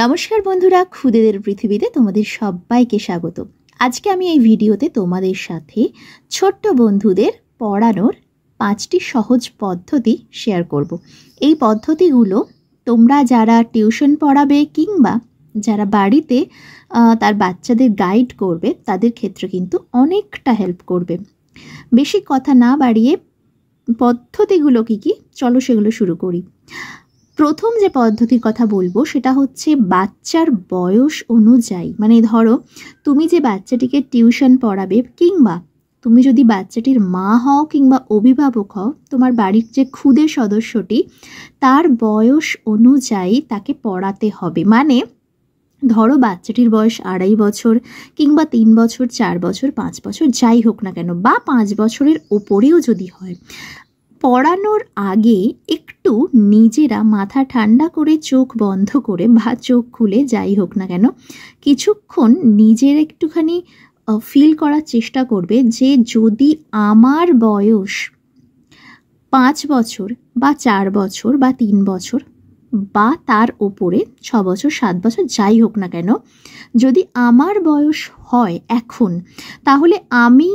নমস্কার বন্ধুরা খুদেদের পৃথিবীতে তোমাদের সবাইকে স্বাগত আজকে আমি এই ভিডিওতে তোমাদের সাথে ছোট্ট বন্ধুদের পড়ানোর পাঁচটি সহজ পদ্ধতি শেয়ার করব। এই পদ্ধতিগুলো তোমরা যারা টিউশন পড়াবে কিংবা যারা বাড়িতে তার বাচ্চাদের গাইড করবে তাদের ক্ষেত্রে কিন্তু অনেকটা হেল্প করবে বেশি কথা না বাড়িয়ে পদ্ধতিগুলো কী কী চলো সেগুলো শুরু করি প্রথম যে পদ্ধতির কথা বলবো সেটা হচ্ছে বাচ্চার বয়স অনুযায়ী মানে ধরো তুমি যে বাচ্চাটিকে টিউশন পড়াবে কিংবা তুমি যদি বাচ্চাটির মা হও কিংবা অভিভাবক হও তোমার বাড়ির যে ক্ষুদে সদস্যটি তার বয়স অনুযায়ী তাকে পড়াতে হবে মানে ধরো বাচ্চাটির বয়স আড়াই বছর কিংবা তিন বছর চার বছর পাঁচ বছর যাই হোক না কেন বা পাঁচ বছরের ওপরেও যদি হয় পড়ানোর আগে একটু নিজেরা মাথা ঠান্ডা করে চোখ বন্ধ করে বা চোখ খুলে যাই হোক না কেন কিছুক্ষণ নিজের একটুখানি ফিল করার চেষ্টা করবে যে যদি আমার বয়স পাঁচ বছর বা চার বছর বা তিন বছর বা তার ওপরে ছ বছর সাত বছর যাই হোক না কেন যদি আমার বয়স হয় এখন তাহলে আমি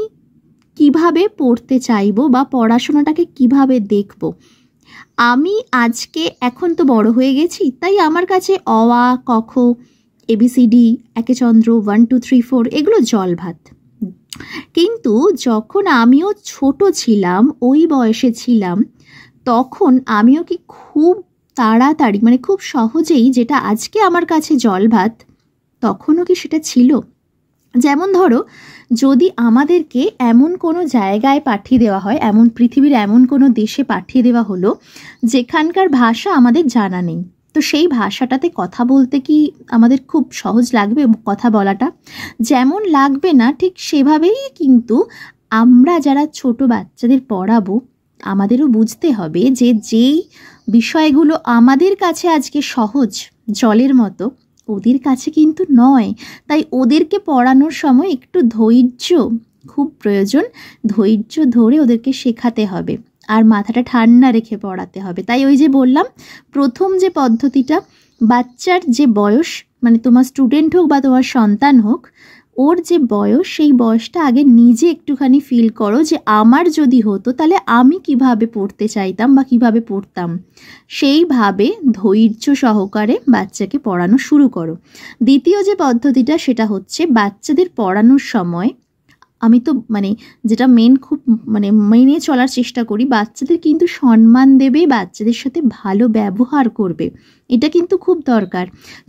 কিভাবে পড়তে চাইব বা পড়াশোনাটাকে কিভাবে দেখব আমি আজকে এখন তো বড় হয়ে গেছি তাই আমার কাছে অওয়া কখ এবিসিডি একে চন্দ্র ওয়ান টু থ্রি ফোর এগুলো জল ভাত কিন্তু যখন আমিও ছোট ছিলাম ওই বয়সে ছিলাম তখন আমিও কি খুব তাড়াতাড়ি মানে খুব সহজেই যেটা আজকে আমার কাছে জল ভাত তখনও কি সেটা ছিল যেমন ধরো যদি আমাদেরকে এমন কোনো জায়গায় পাঠিয়ে দেওয়া হয় এমন পৃথিবীর এমন কোনো দেশে পাঠিয়ে দেওয়া হলো যেখানকার ভাষা আমাদের জানা নেই তো সেই ভাষাটাতে কথা বলতে কি আমাদের খুব সহজ লাগবে কথা বলাটা যেমন লাগবে না ঠিক সেভাবেই কিন্তু আমরা যারা ছোট বাচ্চাদের পড়াবো আমাদেরও বুঝতে হবে যে যেই বিষয়গুলো আমাদের কাছে আজকে সহজ জলের মতো ওদের কাছে কিন্তু নয় তাই ওদেরকে পড়ানোর সময় একটু ধৈর্য খুব প্রয়োজন ধৈর্য ধরে ওদেরকে শেখাতে হবে আর মাথাটা ঠান্ডা রেখে পড়াতে হবে তাই ওই যে বললাম প্রথম যে পদ্ধতিটা বাচ্চার যে বয়স মানে তোমার স্টুডেন্ট হোক বা তোমার সন্তান হোক ওর যে বয়স সেই বয়সটা আগে নিজে একটুখানি ফিল করো যে আমার যদি হতো তাহলে আমি কিভাবে পড়তে চাইতাম বা কিভাবে পড়তাম সেইভাবে ধৈর্য সহকারে বাচ্চাকে পড়ানো শুরু করো দ্বিতীয় যে পদ্ধতিটা সেটা হচ্ছে বাচ্চাদের পড়ানোর সময় আমি তো মানে যেটা মেন খুব মানে মেনে চলার চেষ্টা করি বাচ্চাদের কিন্তু সম্মান দেবে বাচ্চাদের সাথে ভালো ব্যবহার করবে এটা কিন্তু খুব দরকার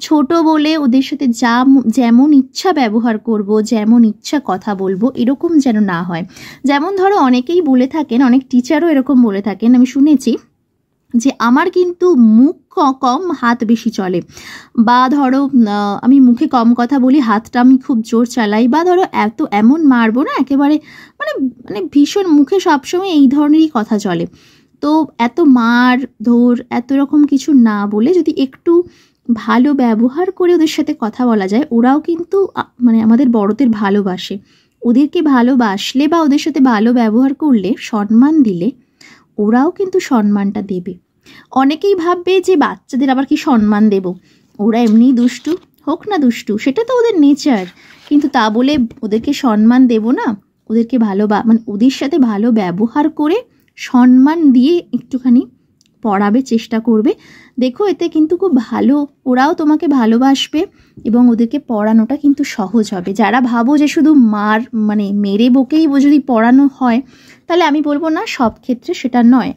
ছোট বলে ওদের সাথে যা যেমন ইচ্ছা ব্যবহার করব যেমন ইচ্ছা কথা বলবো এরকম যেন না হয় যেমন ধরো অনেকেই বলে থাকেন অনেক টিচারও এরকম বলে থাকেন আমি শুনেছি যে আমার কিন্তু মুখ কম হাত বেশি চলে বা ধরো আমি মুখে কম কথা বলি হাতটা আমি খুব জোর চালাই বা ধরো এত এমন মারবো না একেবারে মানে মানে ভীষণ মুখে সবসময় এই ধরনেরই কথা চলে তো এত মার ধর এত রকম কিছু না বলে যদি একটু ভালো ব্যবহার করে ওদের সাথে কথা বলা যায় ওরাও কিন্তু মানে আমাদের বড়দের ভালোবাসে ওদেরকে ভালোবাসলে বা ওদের সাথে ভালো ব্যবহার করলে সম্মান দিলে ওরাও কিন্তু সম্মানটা দেবে অনেকেই ভাববে যে বাচ্চাদের আবার কি সম্মান দেব ওরা এমনিই দুষ্টু হোক না দুষ্টু সেটা তো ওদের নেচার কিন্তু তা বলে ওদেরকে সম্মান দেব না ওদেরকে ভালো মানে ওদের সাথে ভালো ব্যবহার করে সম্মান দিয়ে একটুখানি পড়াবে চেষ্টা করবে দেখো এতে কিন্তু খুব ভালো ওরাও তোমাকে ভালোবাসবে এবং ওদেরকে পড়ানোটা কিন্তু সহজ হবে যারা ভাবো যে শুধু মার মানে মেরে বকেই যদি পড়ানো হয় তাহলে আমি বলবো না সব ক্ষেত্রে সেটা নয়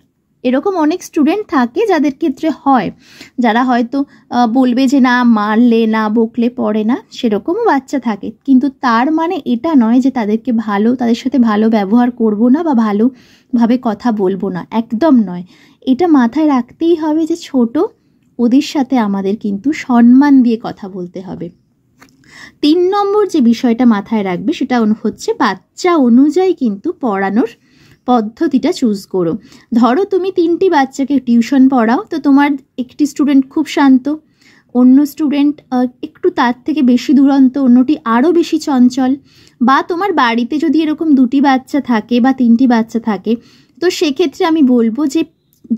এরকম অনেক স্টুডেন্ট থাকে যাদের ক্ষেত্রে হয় যারা হয়তো বলবে যে না মারলে না বকলে পড়ে না সেরকমও বাচ্চা থাকে কিন্তু তার মানে এটা নয় যে তাদেরকে ভালো তাদের সাথে ভালো ব্যবহার করব না বা ভালোভাবে কথা বলবো না একদম নয় এটা মাথায় রাখতেই হবে যে ছোট ওদের সাথে আমাদের কিন্তু সম্মান দিয়ে কথা বলতে হবে তিন নম্বর যে বিষয়টা মাথায় রাখবে সেটা হচ্ছে বাচ্চা অনুযায়ী কিন্তু পড়ানোর পদ্ধতিটা চুজ করো ধরো তুমি তিনটি বাচ্চাকে টিউশন পড়াও তো তোমার একটি স্টুডেন্ট খুব শান্ত অন্য স্টুডেন্ট একটু তার থেকে বেশি দুরন্ত অন্যটি আরও বেশি চঞ্চল বা তোমার বাড়িতে যদি এরকম দুটি বাচ্চা থাকে বা তিনটি বাচ্চা থাকে তো সেক্ষেত্রে আমি বলবো যে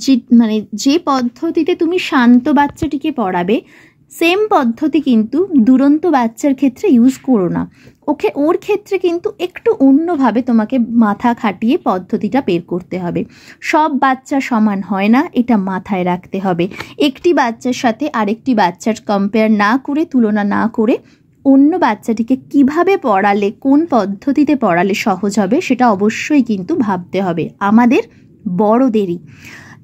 যে মানে যে পদ্ধতিতে তুমি শান্ত বাচ্চাটিকে পড়াবে সেম পদ্ধতি কিন্তু দুরন্ত বাচ্চার ক্ষেত্রে ইউজ করো না ওকে ওর ক্ষেত্রে কিন্তু একটু অন্যভাবে তোমাকে মাথা খাটিয়ে পদ্ধতিটা বের করতে হবে সব বাচ্চা সমান হয় না এটা মাথায় রাখতে হবে একটি বাচ্চার সাথে আরেকটি বাচ্চার কম্পেয়ার না করে তুলনা না করে অন্য বাচ্চাটিকে কিভাবে পড়ালে কোন পদ্ধতিতে পড়ালে সহজ হবে সেটা অবশ্যই কিন্তু ভাবতে হবে আমাদের বড়দেরই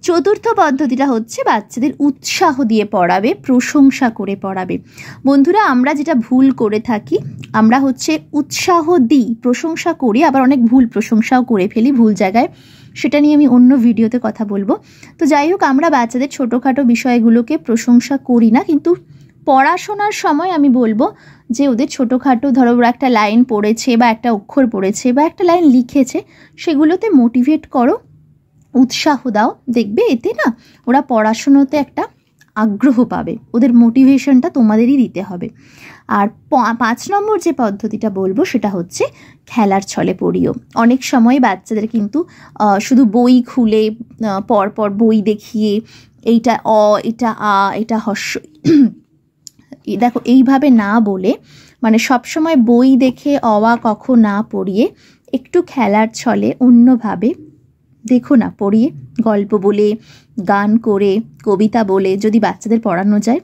চতুর্থ পদ্ধতিটা হচ্ছে বাচ্চাদের উৎসাহ দিয়ে পড়াবে প্রশংসা করে পড়াবে বন্ধুরা আমরা যেটা ভুল করে থাকি আমরা হচ্ছে উৎসাহ দিই প্রশংসা করি আবার অনেক ভুল প্রশংসাও করে ফেলি ভুল জায়গায় সেটা নিয়ে আমি অন্য ভিডিওতে কথা বলবো তো যাই হোক আমরা বাচ্চাদের ছোটোখাটো বিষয়গুলোকে প্রশংসা করি না কিন্তু পড়াশোনার সময় আমি বলবো যে ওদের ছোটোখাটো ধরো ওরা একটা লাইন পড়েছে বা একটা অক্ষর পড়েছে বা একটা লাইন লিখেছে সেগুলোতে মোটিভেট করো উৎসাহ দাও দেখবে এতে না ওরা পড়াশুনোতে একটা আগ্রহ পাবে ওদের মোটিভেশনটা তোমাদেরই দিতে হবে আর পাঁচ নম্বর যে পদ্ধতিটা বলবো সেটা হচ্ছে খেলার ছলে পড়িও অনেক সময় বাচ্চাদের কিন্তু শুধু বই খুলে পরপর বই দেখিয়ে এইটা অ এটা আ এটা হস্য দেখো এইভাবে না বলে মানে সবসময় বই দেখে অওয়া কখন না পড়িয়ে একটু খেলার ছলে অন্যভাবে দেখো না পড়িয়ে গল্প বলে গান করে কবিতা বলে যদি বাচ্চাদের পড়ানো যায়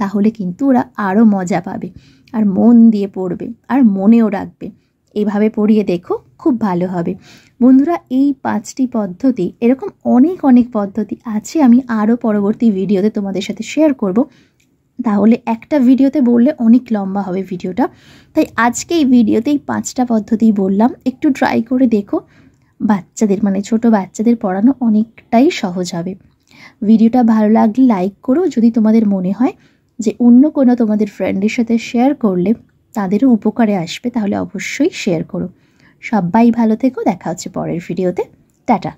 তাহলে কিন্তু ওরা আরও মজা পাবে আর মন দিয়ে পড়বে আর মনেও রাখবে এভাবে পড়িয়ে দেখো খুব ভালো হবে বন্ধুরা এই পাঁচটি পদ্ধতি এরকম অনেক অনেক পদ্ধতি আছে আমি আরও পরবর্তী ভিডিওতে তোমাদের সাথে শেয়ার করব তাহলে একটা ভিডিওতে বললে অনেক লম্বা হবে ভিডিওটা তাই আজকে এই ভিডিওতে এই পাঁচটা পদ্ধতি বললাম একটু ট্রাই করে দেখো বাচ্চাদের মানে ছোট বাচ্চাদের পড়ানো অনেকটাই সহজ হবে ভিডিওটা ভালো লাগলে লাইক করো যদি তোমাদের মনে হয় যে অন্য কোনো তোমাদের ফ্রেন্ডের সাথে শেয়ার করলে তাদেরও উপকারে আসবে তাহলে অবশ্যই শেয়ার করো সবাই ভালো থেকো দেখা হচ্ছে পরের ভিডিওতে টাটা